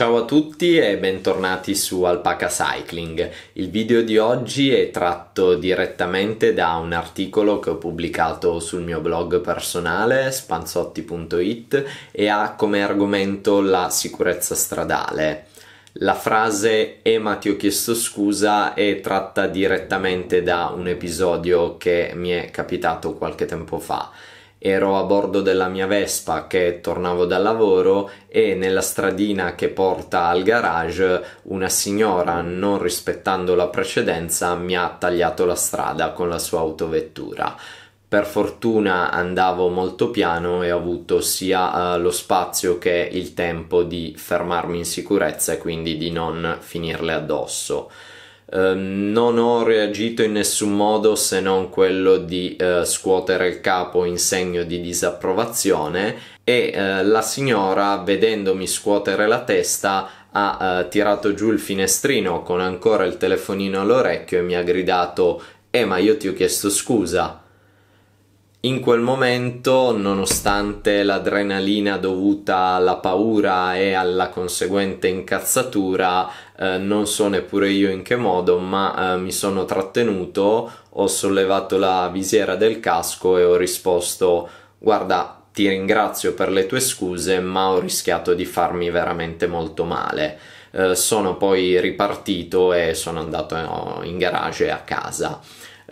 Ciao a tutti e bentornati su Alpaca Cycling. Il video di oggi è tratto direttamente da un articolo che ho pubblicato sul mio blog personale spanzotti.it e ha come argomento la sicurezza stradale. La frase Ema ti ho chiesto scusa è tratta direttamente da un episodio che mi è capitato qualche tempo fa ero a bordo della mia Vespa che tornavo dal lavoro e nella stradina che porta al garage una signora, non rispettando la precedenza, mi ha tagliato la strada con la sua autovettura. Per fortuna andavo molto piano e ho avuto sia eh, lo spazio che il tempo di fermarmi in sicurezza e quindi di non finirle addosso. Ehm, non ho reagito in nessun modo se non quello di eh, scuotere il capo in segno di disapprovazione e eh, la signora, vedendomi scuotere la testa, ha eh, tirato giù il finestrino con ancora il telefonino all'orecchio e mi ha gridato «Eh ma io ti ho chiesto scusa!» in quel momento, nonostante l'adrenalina dovuta alla paura e alla conseguente incazzatura, eh, non so neppure io in che modo, ma eh, mi sono trattenuto, ho sollevato la visiera del casco e ho risposto guarda, ti ringrazio per le tue scuse, ma ho rischiato di farmi veramente molto male. Eh, sono poi ripartito e sono andato in garage a casa.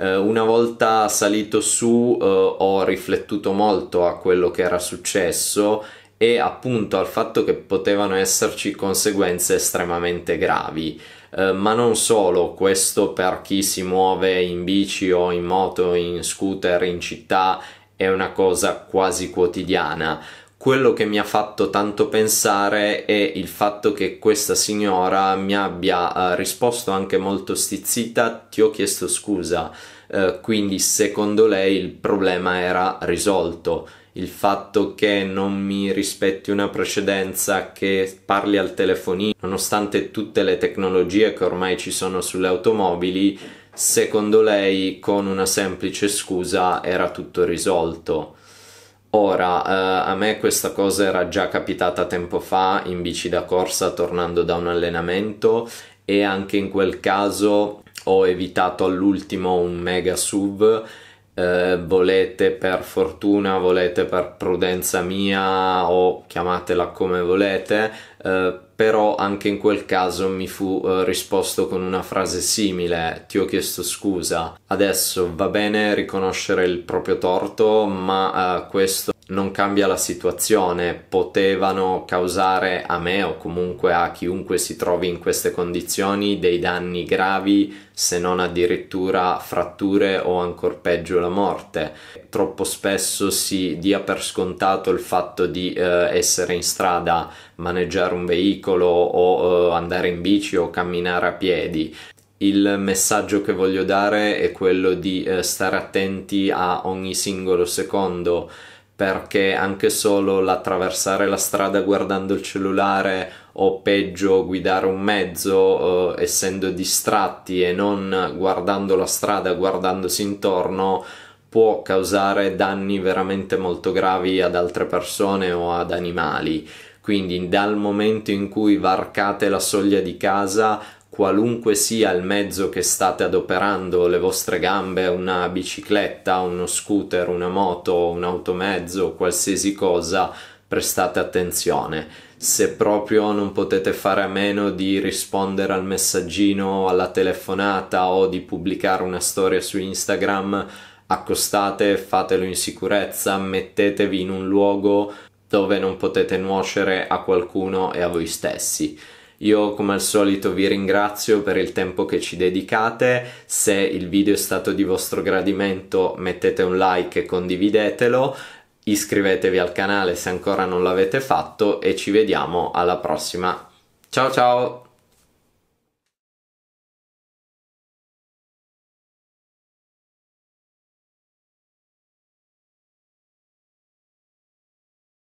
Eh, una volta salito su eh, ho riflettuto molto a quello che era successo e appunto al fatto che potevano esserci conseguenze estremamente gravi. Eh, ma non solo, questo per chi si muove in bici o in moto, in scooter, in città è una cosa quasi quotidiana quello che mi ha fatto tanto pensare è il fatto che questa signora mi abbia eh, risposto anche molto stizzita ti ho chiesto scusa eh, quindi secondo lei il problema era risolto il fatto che non mi rispetti una precedenza, che parli al telefonino, nonostante tutte le tecnologie che ormai ci sono sulle automobili, secondo lei con una semplice scusa era tutto risolto. Ora, eh, a me questa cosa era già capitata tempo fa in bici da corsa tornando da un allenamento e anche in quel caso ho evitato all'ultimo un mega sub. Eh, volete per fortuna, volete per prudenza mia o chiamatela come volete, eh, però anche in quel caso mi fu eh, risposto con una frase simile, ti ho chiesto scusa. Adesso va bene riconoscere il proprio torto, ma eh, questo non cambia la situazione, potevano causare a me o comunque a chiunque si trovi in queste condizioni dei danni gravi, se non addirittura fratture o ancora peggio la morte. Troppo spesso si dia per scontato il fatto di eh, essere in strada, maneggiare noleggiare un veicolo o eh, andare in bici o camminare a piedi. Il messaggio che voglio dare è quello di eh, stare attenti a ogni singolo secondo perché anche solo l'attraversare la strada guardando il cellulare o peggio guidare un mezzo eh, essendo distratti e non guardando la strada, guardandosi intorno può causare danni veramente molto gravi ad altre persone o ad animali. Quindi dal momento in cui varcate la soglia di casa, qualunque sia il mezzo che state adoperando, le vostre gambe, una bicicletta, uno scooter, una moto, un automezzo, qualsiasi cosa, prestate attenzione. Se proprio non potete fare a meno di rispondere al messaggino, alla telefonata o di pubblicare una storia su Instagram, accostate, fatelo in sicurezza, mettetevi in un luogo dove non potete nuocere a qualcuno e a voi stessi. Io come al solito vi ringrazio per il tempo che ci dedicate, se il video è stato di vostro gradimento mettete un like e condividetelo, iscrivetevi al canale se ancora non l'avete fatto e ci vediamo alla prossima. Ciao ciao!